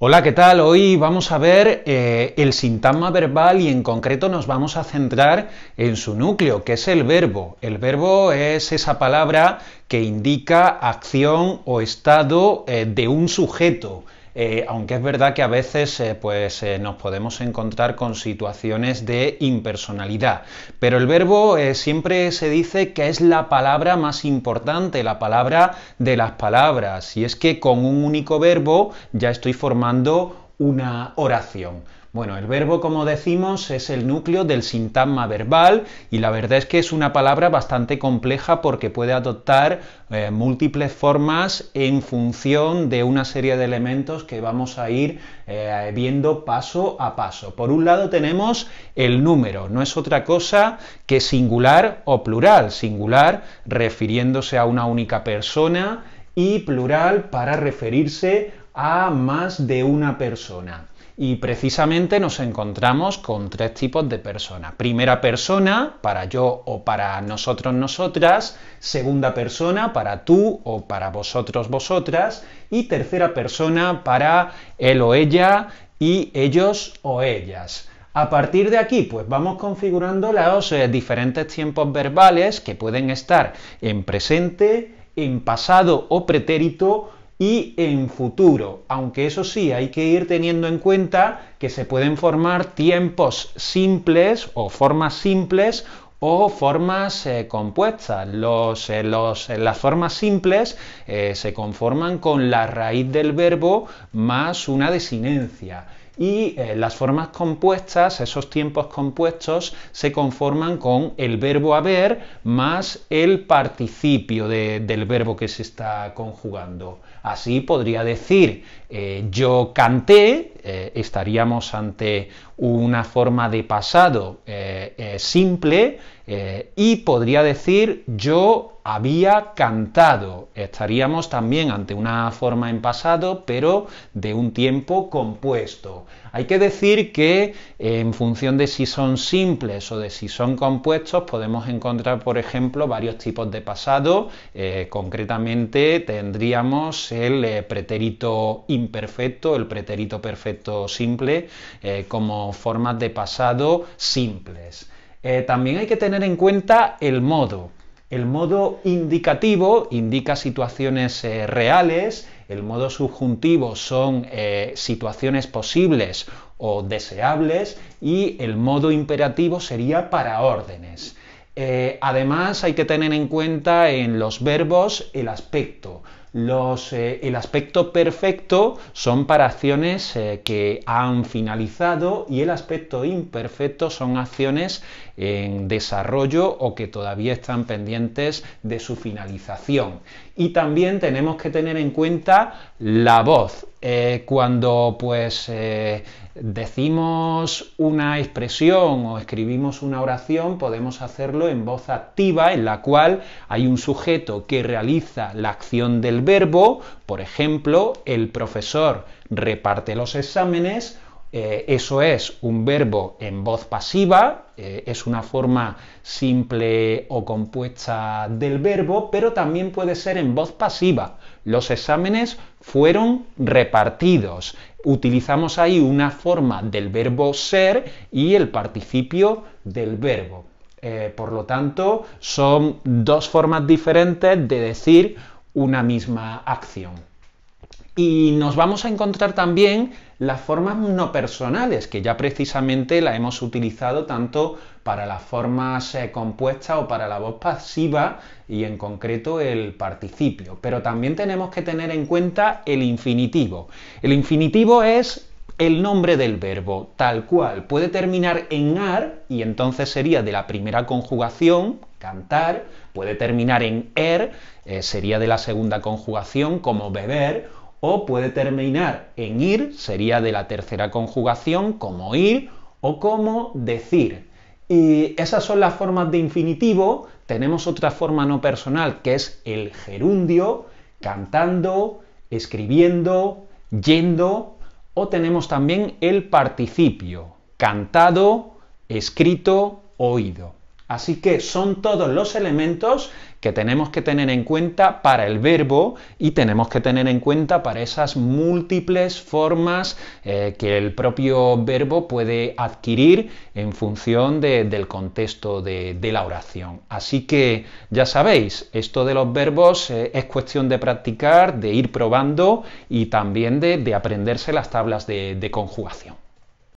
Hola, ¿qué tal? Hoy vamos a ver eh, el sintagma verbal y en concreto nos vamos a centrar en su núcleo, que es el verbo. El verbo es esa palabra que indica acción o estado eh, de un sujeto. Eh, aunque es verdad que a veces eh, pues, eh, nos podemos encontrar con situaciones de impersonalidad. Pero el verbo siempre se dice que es la palabra más importante, la palabra de las palabras. Y es que con un único verbo ya estoy formando una oración. Bueno, el verbo, como decimos, es el núcleo del sintagma verbal y la verdad es que es una palabra bastante compleja porque puede adoptar eh, múltiples formas en función de una serie de elementos que vamos a ir eh, viendo paso a paso. Por un lado tenemos el número, no es otra cosa que singular o plural, singular refiriéndose a una única persona y plural para referirse a más de una persona. Y precisamente nos encontramos con tres tipos de personas. Primera persona, para yo o para nosotros, nosotras. Segunda persona, para tú o para vosotros, vosotras. Y tercera persona, para él o ella y ellos o ellas. A partir de aquí, pues vamos configurando los eh, diferentes tiempos verbales que pueden estar en presente, en pasado o pretérito y en futuro, aunque eso sí hay que ir teniendo en cuenta que se pueden formar tiempos simples o formas simples o formas eh, compuestas. Los, eh, eh, las formas simples se conforman con la raíz del verbo más una desinencia y eh, las formas compuestas, esos tiempos compuestos, se conforman con el verbo haber más el participio del verbo que se está conjugando. Así podría decir eh, yo canté, eh, estaríamos ante una forma de pasado eh, eh, simple eh, y podría decir yo había cantado. Estaríamos también ante una forma en pasado, pero de un tiempo compuesto. Hay que decir que en función de si son simples o de si son compuestos, podemos encontrar, por ejemplo, varios tipos de pasado. concretamente tendríamos el pretérito imperfecto, el pretérito perfecto simple, como formas de pasado simples. Eh, también hay que tener en cuenta el modo. El modo indicativo indica situaciones eh, reales, el modo subjuntivo son eh, situaciones posibles o deseables y el modo imperativo sería para órdenes. además hay que tener en cuenta en los verbos el aspecto. Eh, el aspecto perfecto son para acciones eh, que han finalizado y el aspecto imperfecto son acciones en desarrollo o que todavía están pendientes de su finalización. Y también tenemos que tener en cuenta la voz eh, cuando pues eh, decimos una expresión o escribimos una oración, podemos hacerlo en voz activa, en la cual hay un sujeto que realiza la acción del verbo, por ejemplo, el profesor reparte los exámenes eh, eso es un verbo en voz pasiva, eh, es una forma simple o compuesta del verbo, pero también puede ser en voz pasiva. Los exámenes fueron repartidos. Utilizamos ahí una forma del verbo ser y el participio del verbo. Eh, por lo tanto, son dos formas diferentes de decir una misma acción. Y nos vamos a encontrar también las formas no personales, que ya precisamente la hemos utilizado tanto para las formas eh, compuestas o para la voz pasiva y en concreto el participio. Pero también tenemos que tener en cuenta el infinitivo. El infinitivo es el nombre del verbo, tal cual. Puede terminar en ar y entonces sería de la primera conjugación, cantar, puede terminar en er, eh, sería de la segunda conjugación como beber o puede terminar en ir, sería de la tercera conjugación, como ir o como decir. Y esas son las formas de infinitivo. Tenemos otra forma no personal que es el gerundio, cantando, escribiendo, yendo, o tenemos también el participio, cantado, escrito, oído. Así que son todos los elementos que tenemos que tener en cuenta para el verbo y tenemos que tener en cuenta para esas múltiples formas eh, que el propio verbo puede adquirir en función del contexto de, la oración. Así que ya sabéis, esto de los verbos eh, es cuestión de practicar, de ir probando y también de aprenderse las tablas de conjugación.